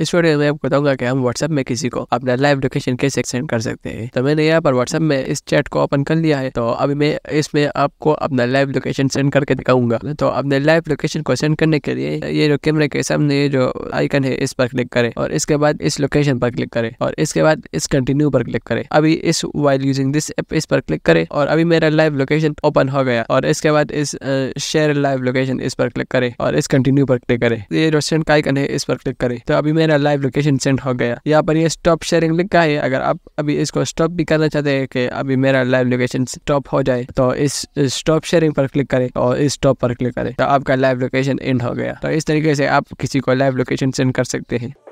इस वीडियो में आपको बताऊंगा कि हम व्हाट्सएप में किसी को अपना लाइव लोकेशन कैसे सेंड कर सकते हैं तो मैंने यहाँ पर व्हाट्सएप में इस चैट को ओपन कर लिया है तो अभी मैं इसमें आपको अपना लाइव लोकेशन सेंड करके दिखाऊंगा तो अपने लाइव लोकेशन को सेंड करने के लिए ये जो कैमरे के सामने जो आइकन है इस पर क्लिक करे और इसके बाद इस लोकेशन पर क्लिक करे और इसके बाद इस कंटिन्यू पर क्लिक करे अभी इस वाइल यूजिंग दिस एप इस पर क्लिक करे और अभी मेरा लाइव लोकेशन ओपन हो गया और इसके बाद इस शेयर लाइव लोकेशन इस पर क्लिक करे और इस कंटिन्यू पर क्लिक करे ये जो सेंड का आइकन है इस पर क्लिक करें तो अभी मेरा लाइव लोकेशन सेंड हो गया यहाँ पर ये स्टॉप शेयरिंग लिखा है अगर आप अभी इसको स्टॉप भी करना चाहते हैं कि अभी मेरा लाइव लोकेशन स्टॉप हो जाए तो इस स्टॉप शेयरिंग पर क्लिक करें और इस स्टॉप पर क्लिक करें तो आपका लाइव लोकेशन एंड हो गया तो इस तरीके से आप किसी को लाइव लोकेशन सेंड कर सकते हैं